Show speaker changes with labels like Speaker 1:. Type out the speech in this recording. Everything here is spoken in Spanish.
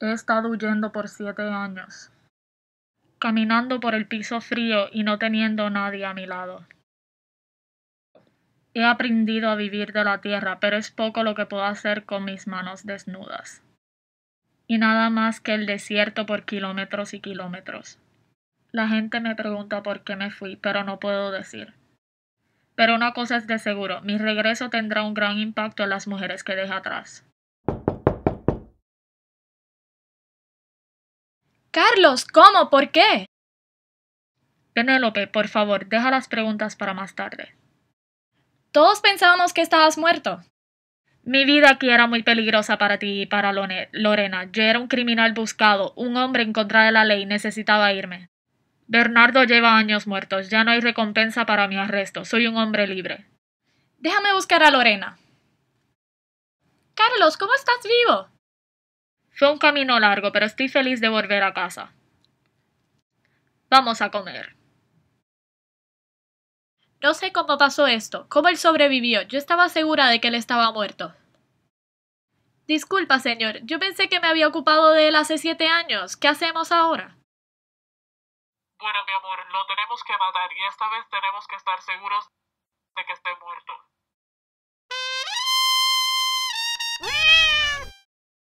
Speaker 1: He estado huyendo por siete años, caminando por el piso frío y no teniendo nadie a mi lado. He aprendido a vivir de la tierra, pero es poco lo que puedo hacer con mis manos desnudas. Y nada más que el desierto por kilómetros y kilómetros. La gente me pregunta por qué me fui, pero no puedo decir. Pero una cosa es de seguro, mi regreso tendrá un gran impacto en las mujeres que dejé atrás. Carlos, ¿cómo? ¿Por qué? Penélope, por favor, deja las preguntas para más tarde. Todos pensábamos que estabas muerto. Mi vida aquí era muy peligrosa para ti y para Lorena. Yo era un criminal buscado, un hombre en contra de la ley, necesitaba irme. Bernardo lleva años muertos, ya no hay recompensa para mi arresto, soy un hombre libre. Déjame buscar a Lorena. Carlos, ¿cómo estás vivo? Fue un camino largo, pero estoy feliz de volver a casa. Vamos a comer. No sé cómo pasó esto, cómo él sobrevivió. Yo estaba segura de que él estaba muerto. Disculpa, señor. Yo pensé que me había ocupado de él hace siete años. ¿Qué hacemos ahora? Bueno, mi amor, lo tenemos que matar y esta vez tenemos que estar seguros